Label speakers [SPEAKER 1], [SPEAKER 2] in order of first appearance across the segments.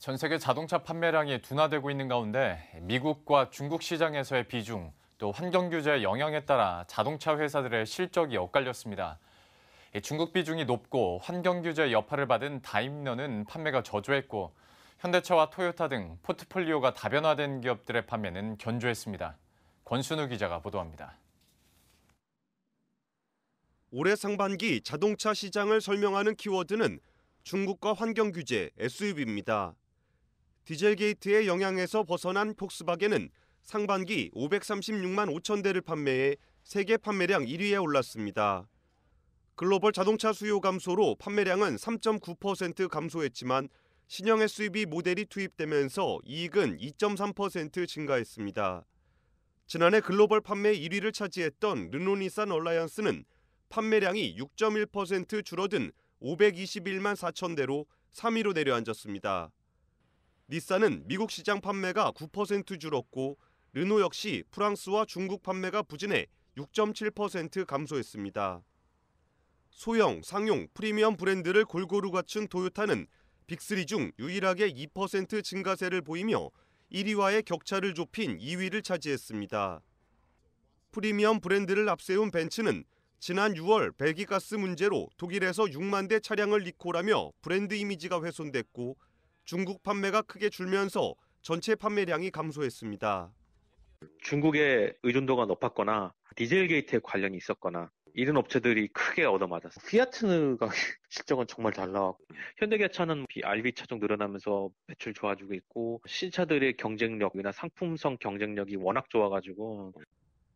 [SPEAKER 1] 전 세계 자동차 판매량이 둔화되고 있는 가운데 미국과 중국 시장에서의 비중 또 환경 규제의 영향에 따라 자동차 회사들의 실적이 엇갈렸습니다. 중국 비중이 높고 환경 규제 여파를 받은 다임러는 판매가 저조했고 현대차와 토요타 등 포트폴리오가 다변화된 기업들의 판매는 견조했습니다. 권순우 기자가 보도합니다.
[SPEAKER 2] 올해 상반기 자동차 시장을 설명하는 키워드는 중국과 환경 규제, SUV입니다. 디젤게이트의 영향에서 벗어난 폭스바겐은 상반기 536만 5천 대를 판매해 세계 판매량 1위에 올랐습니다. 글로벌 자동차 수요 감소로 판매량은 3.9% 감소했지만 신형 SUV 모델이 투입되면서 이익은 2.3% 증가했습니다. 지난해 글로벌 판매 1위를 차지했던 르노니산 얼라이언스는 판매량이 6.1% 줄어든 521만 4천 대로 3위로 내려앉았습니다. 닛산은 미국 시장 판매가 9% 줄었고 르노 역시 프랑스와 중국 판매가 부진해 6.7% 감소했습니다. 소형, 상용, 프리미엄 브랜드를 골고루 갖춘 도요타는 빅3 중 유일하게 2% 증가세를 보이며 1위와의 격차를 좁힌 2위를 차지했습니다. 프리미엄 브랜드를 앞세운 벤츠는 지난 6월 벨기가스 문제로 독일에서 6만 대 차량을 리콜하며 브랜드 이미지가 훼손됐고 중국 판매가 크게 줄면서 전체 판매량이 감소했습니다.
[SPEAKER 3] 중국의 의존도가 높았거나 디젤 게이트에 관련이 있었거나 이런 업체들이 크게 얻어맞았어. 피아트가 실적은 정말 잘 나왔고 현대기아차는 RV 차종 늘어나면서 매출 좋아지고 있고 신차들의 경쟁력이나 상품성 경쟁력이 워낙 좋아가지고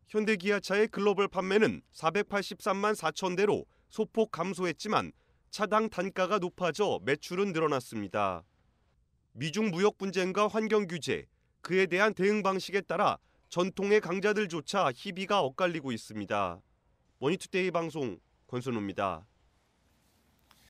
[SPEAKER 2] 현대기아차의 글로벌 판매는 483만 4천 대로 소폭 감소했지만 차당 단가가 높아져 매출은 늘어났습니다. 미중 무역 분쟁과 환경 규제, 그에 대한 대응 방식에 따라 전통의 강자들조차 희비가 엇갈리고 있습니다. 머니투데이 방송 권순호입니다.